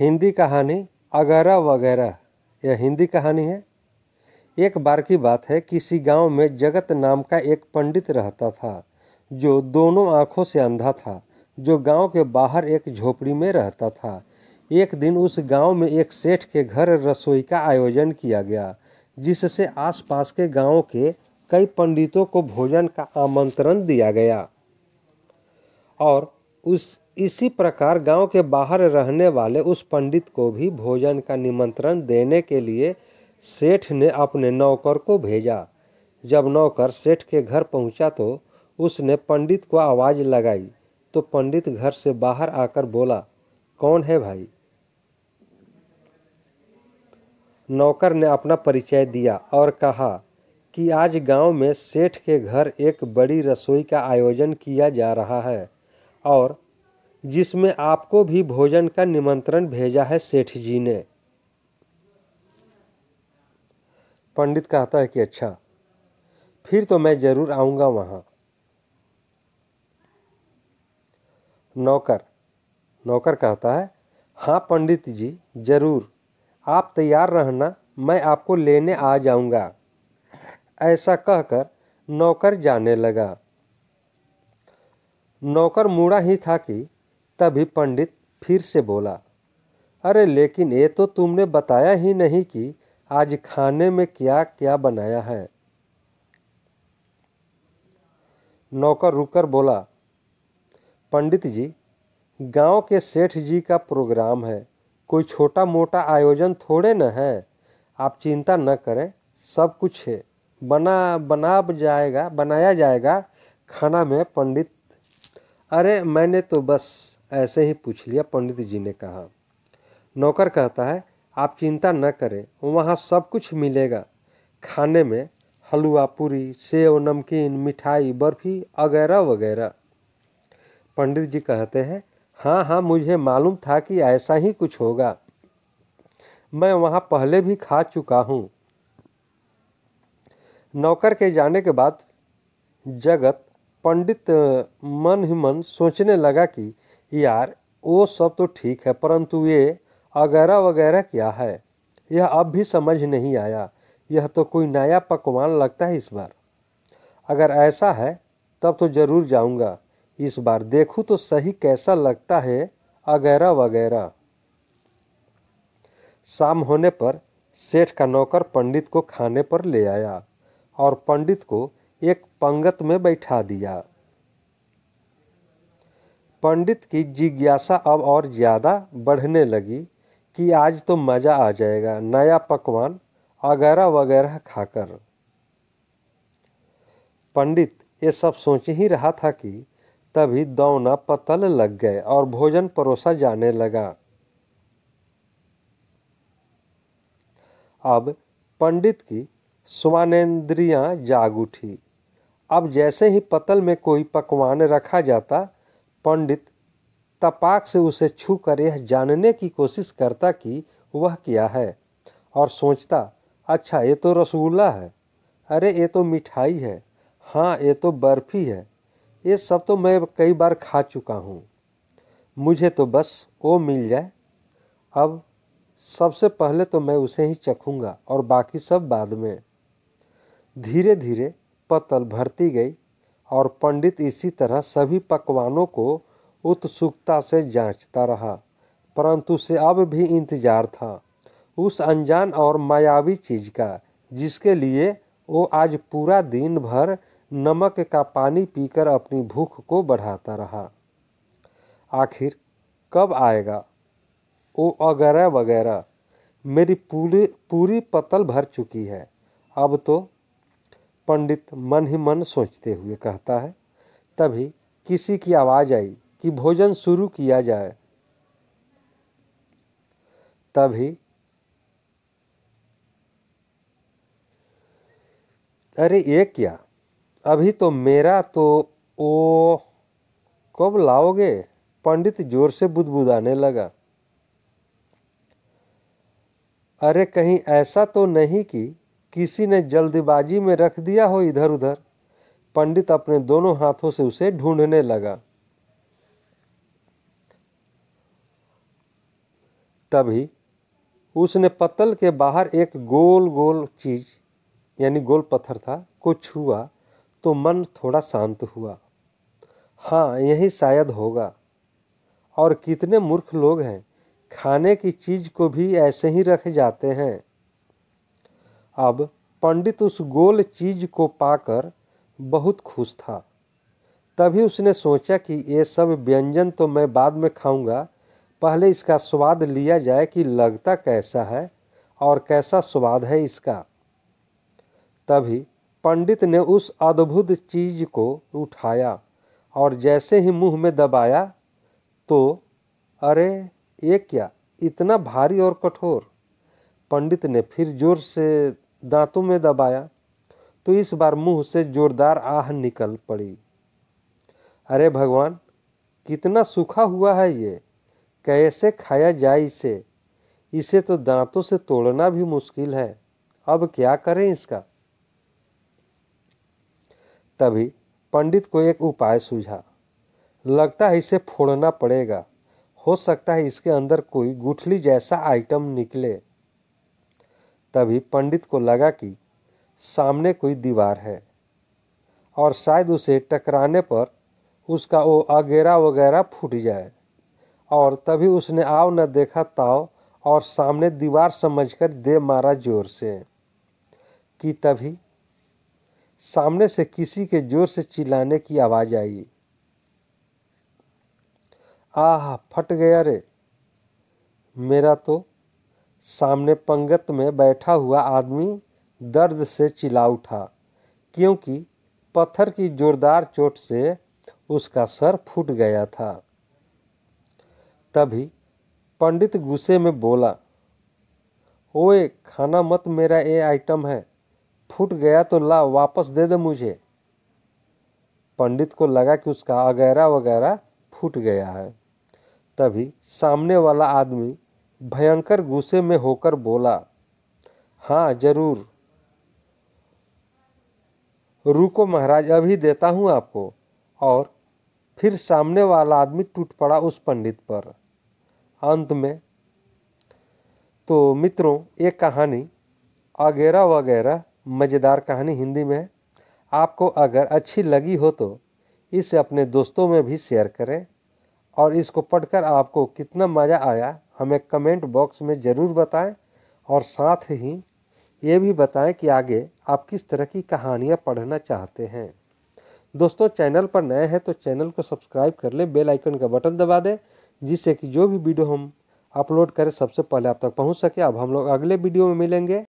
हिंदी कहानी अगैरा वगैरह यह हिंदी कहानी है एक बार की बात है किसी गांव में जगत नाम का एक पंडित रहता था जो दोनों आँखों से अंधा था जो गांव के बाहर एक झोपड़ी में रहता था एक दिन उस गांव में एक सेठ के घर रसोई का आयोजन किया गया जिससे आसपास के गांव के कई पंडितों को भोजन का आमंत्रण दिया गया और उस इसी प्रकार गांव के बाहर रहने वाले उस पंडित को भी भोजन का निमंत्रण देने के लिए सेठ ने अपने नौकर को भेजा जब नौकर सेठ के घर पहुंचा तो उसने पंडित को आवाज़ लगाई तो पंडित घर से बाहर आकर बोला कौन है भाई नौकर ने अपना परिचय दिया और कहा कि आज गांव में सेठ के घर एक बड़ी रसोई का आयोजन किया जा रहा है और जिसमें आपको भी भोजन का निमंत्रण भेजा है सेठ जी ने पंडित कहता है कि अच्छा फिर तो मैं जरूर आऊँगा वहाँ नौकर नौकर कहता है हाँ पंडित जी जरूर आप तैयार रहना मैं आपको लेने आ जाऊँगा ऐसा कहकर नौकर जाने लगा नौकर मुड़ा ही था कि तभी पंडित फिर से बोला अरे लेकिन ये तो तुमने बताया ही नहीं कि आज खाने में क्या क्या बनाया है नौकर रुककर बोला पंडित जी गांव के सेठ जी का प्रोग्राम है कोई छोटा मोटा आयोजन थोड़े न है आप चिंता न करें सब कुछ है बना बना जाएगा बनाया जाएगा खाना में पंडित अरे मैंने तो बस ऐसे ही पूछ लिया पंडित जी ने कहा नौकर कहता है आप चिंता न करें वहाँ सब कुछ मिलेगा खाने में हलवा पूरी सेव नमकीन मिठाई बर्फ़ी वगैरह वगैरह पंडित जी कहते हैं हाँ हाँ मुझे मालूम था कि ऐसा ही कुछ होगा मैं वहाँ पहले भी खा चुका हूँ नौकर के जाने के बाद जगत पंडित मन ही मन सोचने लगा कि यार वो सब तो ठीक है परंतु ये अगैरा वगैरह क्या है यह अब भी समझ नहीं आया यह तो कोई नया पकवान लगता है इस बार अगर ऐसा है तब तो ज़रूर जाऊंगा इस बार देखूँ तो सही कैसा लगता है अगैरा वगैरह शाम होने पर सेठ का नौकर पंडित को खाने पर ले आया और पंडित को एक पंगत में बैठा दिया पंडित की जिज्ञासा अब और ज़्यादा बढ़ने लगी कि आज तो मज़ा आ जाएगा नया पकवान वगैरह वगैरह खाकर पंडित ये सब सोच ही रहा था कि तभी दौना पतल लग गए और भोजन परोसा जाने लगा अब पंडित की स्वानेन्द्रियाँ जाग उठी अब जैसे ही पतल में कोई पकवान रखा जाता पंडित तपाक से उसे छू कर यह जानने की कोशिश करता कि वह क्या है और सोचता अच्छा ये तो रसगुल्ला है अरे ये तो मिठाई है हाँ ये तो बर्फ़ी है ये सब तो मैं कई बार खा चुका हूँ मुझे तो बस वो मिल जाए अब सबसे पहले तो मैं उसे ही चखूँगा और बाकी सब बाद में धीरे धीरे पतल भरती गई और पंडित इसी तरह सभी पकवानों को उत्सुकता से जांचता रहा परंतु उसे अब भी इंतजार था उस अनजान और मायावी चीज़ का जिसके लिए वो आज पूरा दिन भर नमक का पानी पीकर अपनी भूख को बढ़ाता रहा आखिर कब आएगा ओ वगैरह वगैरह मेरी पूरी पूरी पतल भर चुकी है अब तो पंडित मन ही मन सोचते हुए कहता है तभी किसी की आवाज़ आई कि भोजन शुरू किया जाए तभी अरे ये क्या अभी तो मेरा तो ओ कब लाओगे पंडित जोर से बुदबुदाने लगा अरे कहीं ऐसा तो नहीं कि किसी ने जल्दबाजी में रख दिया हो इधर उधर पंडित अपने दोनों हाथों से उसे ढूंढने लगा तभी उसने पतल के बाहर एक गोल गोल चीज यानी गोल पत्थर था को छुआ तो मन थोड़ा शांत हुआ हाँ यही शायद होगा और कितने मूर्ख लोग हैं खाने की चीज़ को भी ऐसे ही रख जाते हैं अब पंडित उस गोल चीज को पाकर बहुत खुश था तभी उसने सोचा कि ये सब व्यंजन तो मैं बाद में खाऊंगा पहले इसका स्वाद लिया जाए कि लगता कैसा है और कैसा स्वाद है इसका तभी पंडित ने उस अद्भुत चीज को उठाया और जैसे ही मुंह में दबाया तो अरे ये क्या इतना भारी और कठोर पंडित ने फिर जोर से दांतों में दबाया तो इस बार मुंह से जोरदार आह निकल पड़ी अरे भगवान कितना सूखा हुआ है ये कैसे खाया जाए इसे इसे तो दांतों से तोड़ना भी मुश्किल है अब क्या करें इसका तभी पंडित को एक उपाय सूझा लगता है इसे फोड़ना पड़ेगा हो सकता है इसके अंदर कोई गुठली जैसा आइटम निकले तभी पंडित को लगा कि सामने कोई दीवार है और शायद उसे टकराने पर उसका वो अगेरा वगैरह फूट जाए और तभी उसने आओ न देखा ताव और सामने दीवार समझकर दे मारा जोर से कि तभी सामने से किसी के जोर से चिल्लाने की आवाज़ आई आह फट गया रे मेरा तो सामने पंगत में बैठा हुआ आदमी दर्द से चिल्ला उठा क्योंकि पत्थर की जोरदार चोट से उसका सर फूट गया था तभी पंडित गुस्से में बोला ओए खाना मत मेरा ये आइटम है फूट गया तो ला वापस दे दे मुझे पंडित को लगा कि उसका अगैरा वगैरह फूट गया है तभी सामने वाला आदमी भयंकर गुस्से में होकर बोला हाँ जरूर रुको महाराज अभी देता हूँ आपको और फिर सामने वाला आदमी टूट पड़ा उस पंडित पर अंत में तो मित्रों ये कहानी अगैरह वगैरह मज़ेदार कहानी हिंदी में है आपको अगर अच्छी लगी हो तो इसे अपने दोस्तों में भी शेयर करें और इसको पढ़कर आपको कितना मज़ा आया हमें कमेंट बॉक्स में ज़रूर बताएं और साथ ही ये भी बताएं कि आगे आप किस तरह की कहानियाँ पढ़ना चाहते हैं दोस्तों चैनल पर नए हैं तो चैनल को सब्सक्राइब कर लें बेल आइकन का बटन दबा दें जिससे कि जो भी वीडियो हम अपलोड करें सबसे पहले आप तक पहुंच सके अब हम लोग अगले वीडियो में मिलेंगे